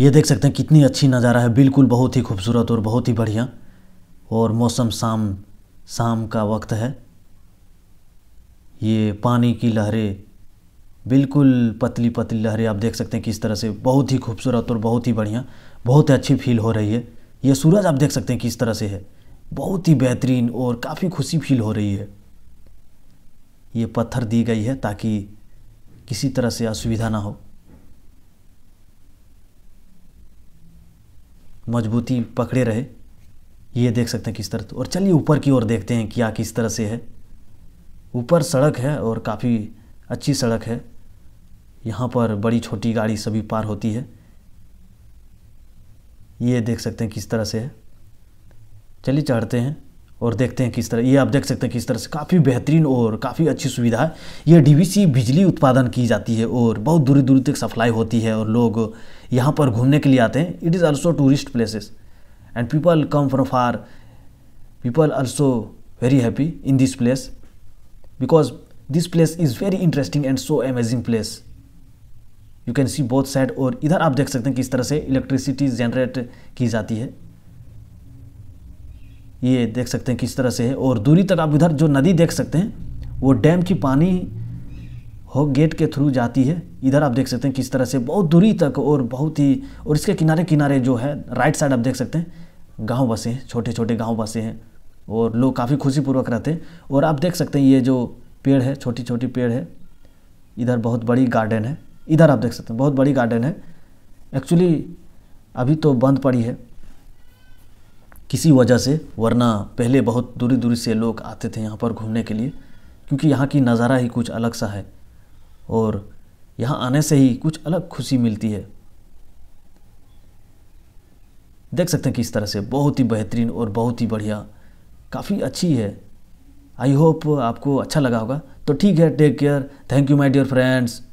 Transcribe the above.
ये देख सकते हैं कितनी अच्छी नज़ारा है बिल्कुल बहुत ही खूबसूरत और बहुत ही बढ़िया और मौसम शाम शाम का वक्त है ये पानी की लहरें बिल्कुल पतली पतली लहरें आप देख सकते हैं किस तरह से बहुत ही खूबसूरत और बहुत ही बढ़िया बहुत अच्छी फील हो रही है ये सूरज आप देख सकते हैं किस तरह से है बहुत ही बेहतरीन और काफ़ी खुशी फील हो रही है ये पत्थर दी गई है ताकि किसी तरह से असुविधा ना हो मजबूती पकड़े रहे ये देख सकते हैं किस तरह तो। और चलिए ऊपर की ओर देखते हैं क्या किस तरह से है ऊपर सड़क है और काफ़ी अच्छी सड़क है यहाँ पर बड़ी छोटी गाड़ी सभी पार होती है ये देख सकते हैं किस तरह से है चलिए चढ़ते हैं और देखते हैं किस तरह ये आप देख सकते हैं किस तरह से काफ़ी बेहतरीन और काफ़ी अच्छी सुविधा है ये डीवीसी बिजली उत्पादन की जाती है और बहुत दूरी दूरी तक सप्लाई होती है और लोग यहाँ पर घूमने के लिए आते हैं it is also tourist places and people come from far people also very happy in this place because this place is very interesting and so amazing place you can see both side और इधर आप देख सकते हैं किस तरह से electricity generate की जाती है ये देख सकते हैं किस तरह से है और दूरी तक आप इधर जो नदी देख सकते हैं वो डैम की पानी हो गेट के थ्रू जाती है इधर आप देख सकते हैं किस तरह से बहुत दूरी तक और बहुत ही और इसके किनारे किनारे जो है राइट साइड आप देख सकते हैं गांव बसे हैं छोटे छोटे गांव बसे हैं और लोग काफ़ी खुशीपूर्वक रहते हैं और आप देख सकते हैं ये जो पेड़ है छोटी छोटी पेड़ है इधर बहुत बड़ी गार्डन है इधर आप देख सकते हैं बहुत बड़ी गार्डन है एक्चुअली अभी तो बंद पड़ी है किसी वजह से वरना पहले बहुत दूरी दूरी से लोग आते थे यहाँ पर घूमने के लिए क्योंकि यहाँ की नज़ारा ही कुछ अलग सा है और यहाँ आने से ही कुछ अलग खुशी मिलती है देख सकते हैं किस तरह से बहुत ही बेहतरीन और बहुत ही बढ़िया काफ़ी अच्छी है आई होप आपको अच्छा लगा होगा तो ठीक है take care thank you my dear friends